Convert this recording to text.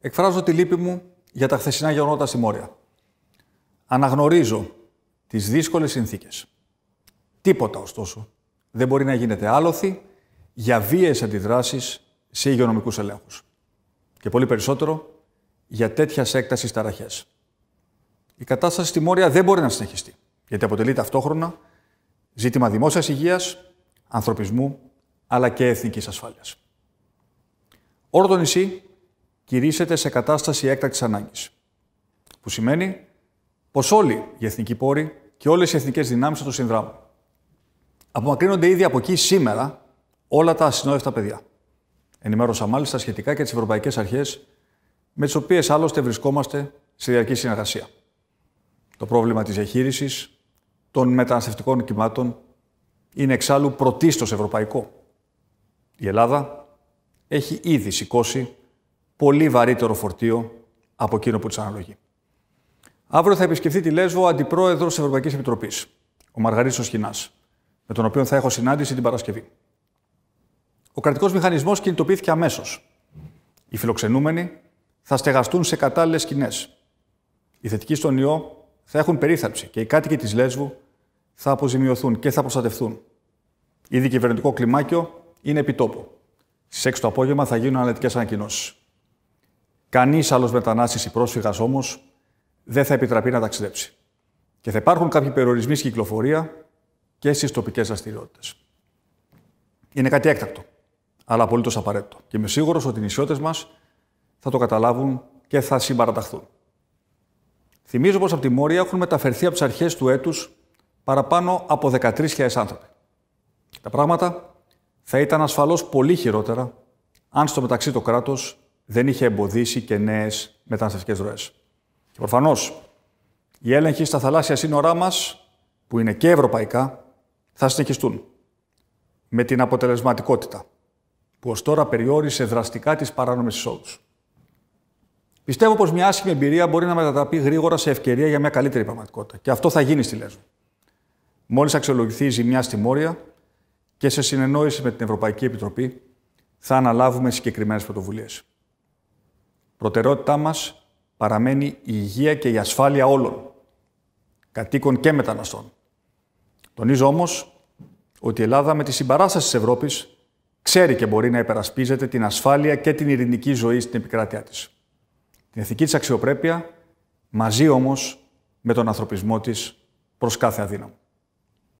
Εκφράζω τη λύπη μου για τα χθεσινά γεγονότα στη Μόρια. Αναγνωρίζω τις δύσκολες συνθήκες. Τίποτα, ωστόσο, δεν μπορεί να γίνεται άλοθη για βίαιες αντιδράσεις σε υγειονομικούς ελέγχους. Και πολύ περισσότερο, για τέτοια έκταση ταραχές. Η κατάσταση στη Μόρια δεν μπορεί να συνεχιστεί, γιατί αποτελεί ταυτόχρονα ζήτημα δημόσιας υγείας, ανθρωπισμού, αλλά και εθνικής ασφάλειας. Όλο το νησί κηρύσσεται σε κατάσταση έκτακτης ανάγκης. Που σημαίνει πως όλοι οι εθνικοί πόροι και όλες οι εθνικές δυνάμεις θα το συνδράμουν. Απομακρύνονται ήδη από εκεί σήμερα όλα τα ασυνόδευτα παιδιά. Ενημέρωσα μάλιστα σχετικά και τις ευρωπαϊκές αρχές με τις οποίες άλλωστε βρισκόμαστε σε διαρκή συνεργασία. Το πρόβλημα της διαχείρισης των μεταναστευτικών κυμάτων είναι εξάλλου πρωτίστως ευρωπαϊκό. Η Ελλάδα έχει ήδη σηκώσει πολύ βαρύτερο φορτίο από εκείνο που της αναλογεί. Αύριο θα επισκεφθεί τη Λέσβο ο αντιπρόεδρος της Ευρωπαϊκής Επιτροπής, ο Μαργαρίτσο Χινά, με τον οποίο θα έχω συνάντηση την Παρασκευή. Ο κρατικός μηχανισμός κινητοποιήθηκε αμέσως. Οι φιλοξενούμενοι θα στεγαστούν σε κατάλληλες σκηνές. Οι θετικοί στον ιό θα έχουν περίθαλψη και οι κάτοικοι της Λέσβου θα αποζημιωθούν και θα προστατευτούν. Ήδη κυβερνητικό κλιμάκιο είναι επιτόπου. Στις 6 το απόγευμα θα γίνουν αναλυτικές ανακοινώσεις. Κανείς άλλος μετανάστης ή πρόσφυγας όμως δεν θα επιτραπεί να ταξιδέψει. Και θα υπάρχουν κάποιοι περιορισμοί στην κυκλοφορία και στις τοπικές δραστηριότητες. Είναι κάτι έκτακτο, αλλά απολύτως απαραίτητο. Και είμαι σίγουρος ότι οι νησιώτες μας θα το καταλάβουν και θα συμπαραταχθούν. Θυμίζω πως από τη Μόρια έχουν μεταφερθεί από τις αρχές του έτους παραπάνω από 13.000 άνθρωποι. Τα πράγματα θα ήταν ασφαλώς πολύ χειρότερα αν στο μεταξύ το κράτος δεν είχε εμποδίσει και νέες μεταναστευτικές ροές. Και προφανώς οι έλεγχοι στα θαλάσσια σύνορά μας, που είναι και ευρωπαϊκά, θα συνεχιστούν με την αποτελεσματικότητα που ως τώρα περιόρισε δραστικά τις παράνομες εισόδους. Πιστεύω πως μια άσχημη εμπειρία μπορεί να μετατραπεί γρήγορα σε ευκαιρία για μια καλύτερη πραγματικότητα. Και αυτό θα γίνει στη Λέσβο. Μόλις αξιολογηθεί η ζημιά στη Μόρια και σε συνεννόηση με την Ευρωπαϊκή Επιτροπή θα αναλάβουμε συγκεκριμένες πρωτοβουλίες. Προτεραιότητά μας παραμένει η υγεία και η ασφάλεια όλων, κατοίκων και μεταναστών. Τονίζω όμως ότι η Ελλάδα με τη συμπαράσταση της Ευρώπης ξέρει και μπορεί να υπερασπίζεται την ασφάλεια και την ειρηνική ζωή στην επικράτειά της. Την ηθική της αξιοπρέπεια, μαζί όμως με τον ανθρωπισμό της προς κάθε αδύναμο.